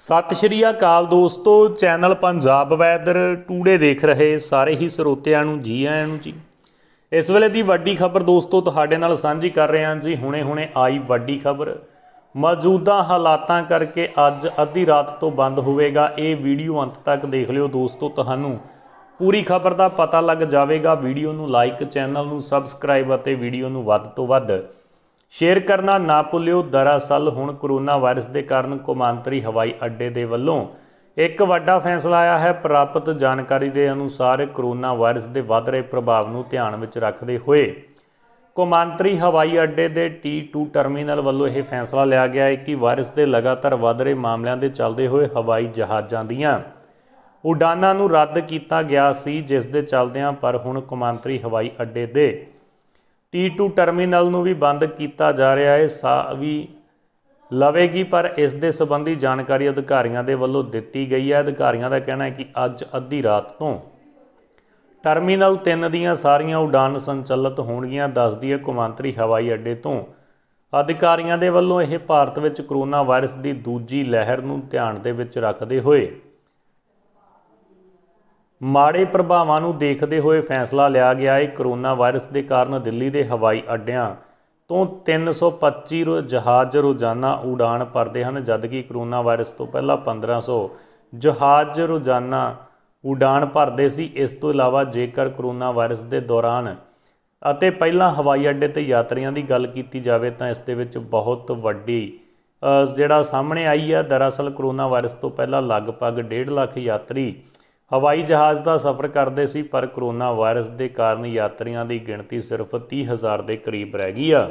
ਸਤਿ ਸ਼੍ਰੀ ਅਕਾਲ ਦੋਸਤੋ channel Punjab weather today ਦੇਖ ਰਹੇ ਸਾਰੇ ਹੀ ਸਰੋਤਿਆਂ ਨੂੰ ਜੀ ਆਇਆਂ ਨੂੰ ਜੀ ਇਸ ਵੇਲੇ ਦੀ ਵੱਡੀ ਖਬਰ ਦੋਸਤੋ ਤੁਹਾਡੇ ਨਾਲ ਸਾਂਝੀ ਕਰ ਰਹੇ ਹਾਂ ਜੀ ਹੁਣੇ-ਹੁਣੇ ਆਈ ਵੱਡੀ ਖਬਰ ਮੌਜੂਦਾ ਹਾਲਾਤਾਂ ਕਰਕੇ ਅੱਜ ਅੱਧੀ ਰਾਤ ਤੋਂ ਬੰਦ ਹੋਵੇਗਾ ਇਹ ਵੀਡੀਓ ਅੰਤ ਤੱਕ ਦੇਖ ਲਿਓ ਦੋਸਤੋ ਤੁਹਾਨੂੰ ਪੂਰੀ ਖਬਰ ਦਾ ਪਤਾ ਲੱਗ ਜਾਵੇਗਾ ਵੀਡੀਓ ਨੂੰ ਲਾਈਕ ਚੈਨਲ ਨੂੰ ਸਬਸਕ੍ਰਾਈਬ ਅਤੇ ਵੀਡੀਓ ਨੂੰ ਵੱਧ ਤੋਂ ਵੱਧ ਸ਼ੇਅਰ ਕਰਨਾ ਨਾ ਭੁੱਲਿਓ ਦਰਅਸਲ ਹੁਣ ਕੋਰੋਨਾ ਵਾਇਰਸ ਦੇ ਕਾਰਨ ਕੋਮਾਂਤਰੀ ਹਵਾਈ ਅੱਡੇ ਦੇ ਵੱਲੋਂ ਇੱਕ ਵੱਡਾ ਫੈਸਲਾ ਆਇਆ ਹੈ ਪ੍ਰਾਪਤ ਜਾਣਕਾਰੀ ਦੇ ਅਨੁਸਾਰ ਕੋਰੋਨਾ ਵਾਇਰਸ ਦੇ ਵੱਧ ਰਹੇ ਪ੍ਰਭਾਵ ਨੂੰ ਧਿਆਨ ਵਿੱਚ ਰੱਖਦੇ ਹੋਏ ਕੋਮਾਂਤਰੀ ਹਵਾਈ ਅੱਡੇ ਦੇ T2 ਟਰਮੀਨਲ ਵੱਲੋਂ ਇਹ ਫੈਸਲਾ ਲਿਆ ਗਿਆ ਹੈ ਕਿ ਵਾਇਰਸ ਦੇ ਲਗਾਤਾਰ ਵੱਧ ਰਹੇ ਮਾਮਲਿਆਂ ਦੇ ਚੱਲਦੇ ਹੋਏ ਹਵਾਈ ਜਹਾਜ਼ਾਂ ਦੀਆਂ ਉਡਾਨਾਂ ਨੂੰ ਰੱਦ ਕੀਤਾ ਗਿਆ ਸੀ ਜਿਸ ਦੇ ਚੱਲਦਿਆਂ ਪਰ ਹੁਣ ਕੋਮਾਂਤਰੀ ਹਵਾਈ ਅੱਡੇ ਦੇ T2 ਟਰਮੀਨਲ ਨੂੰ ਵੀ ਬੰਦ ਕੀਤਾ ਜਾ ਰਿਹਾ ਹੈ ਸਾ ਵੀ ਲਵੇਗੀ ਪਰ ਇਸ ਦੇ ਸੰਬੰਧੀ ਜਾਣਕਾਰੀ ਅਧਿਕਾਰੀਆਂ ਦੇ ਵੱਲੋਂ ਦਿੱਤੀ ਗਈ ਹੈ ਅਧਿਕਾਰੀਆਂ ਦਾ ਕਹਿਣਾ ਹੈ ਕਿ ਅੱਜ ਅੱਧੀ ਰਾਤ ਤੋਂ ਟਰਮੀਨਲ 3 ਦੀਆਂ ਸਾਰੀਆਂ ਉਡਾਨ ਸੰਚਲਿਤ ਹੋਣਗੀਆਂ ਦੱਸਦੀ ਹੈ ਕੁਮਾਂਤਰੀ ਹਵਾਈ ਅੱਡੇ ਤੋਂ ਅਧਿਕਾਰੀਆਂ ਦੇ ਵੱਲੋਂ ਇਹ ਭਾਰਤ ਵਿੱਚ ਕਰੋਨਾ ਵਾਇਰਸ ਦੀ ਦੂਜੀ ਲਹਿਰ ਨੂੰ ਧਿਆਨ ਦੇ ਵਿੱਚ ਰੱਖਦੇ ਹੋਏ ਮਾੜੇ ਪ੍ਰਭਾਵਾਂ ਨੂੰ ਦੇਖਦੇ ਹੋਏ ਫੈਸਲਾ ਲਿਆ ਗਿਆ ਹੈ ਕਰੋਨਾ ਵਾਇਰਸ ਦੇ ਕਾਰਨ ਦਿੱਲੀ ਦੇ ਹਵਾਈ ਅੱਡਿਆਂ ਤੋਂ 325 ਜਹਾਜ਼ ਰੋਜ਼ਾਨਾ ਉਡਾਨ ਭਰਦੇ ਹਨ ਜਦਕਿ ਕਰੋਨਾ ਵਾਇਰਸ ਤੋਂ ਪਹਿਲਾਂ 1500 ਜਹਾਜ਼ ਰੋਜ਼ਾਨਾ ਉਡਾਨ ਭਰਦੇ ਸੀ ਇਸ ਤੋਂ ਇਲਾਵਾ ਜੇਕਰ ਕਰੋਨਾ ਵਾਇਰਸ ਦੇ ਦੌਰਾਨ ਅਤੇ ਪਹਿਲਾਂ ਹਵਾਈ ਅੱਡੇ ਤੇ ਯਾਤਰੀਆਂ ਦੀ ਗੱਲ ਕੀਤੀ ਜਾਵੇ ਤਾਂ ਇਸ ਦੇ ਵਿੱਚ ਬਹੁਤ ਵੱਡੀ ਜਿਹੜਾ ਸਾਹਮਣੇ ਆਈ ਹੈ ਦਰਅਸਲ ਕਰੋਨਾ ਵਾਇਰਸ ਤੋਂ ਪਹਿਲਾਂ ਲਗਭਗ 1.5 ਲੱਖ ਯਾਤਰੀ ਹਵਾਈ ਜਹਾਜ਼ ਦਾ ਸਫ਼ਰ ਕਰਦੇ ਸੀ ਪਰ ਕਰੋਨਾ ਵਾਇਰਸ ਦੇ ਕਾਰਨ ਯਾਤਰੀਆਂ ਦੀ ਗਿਣਤੀ ਸਿਰਫ 30000 ਦੇ ਕਰੀਬ ਰਹਿ ਗਈ ਆ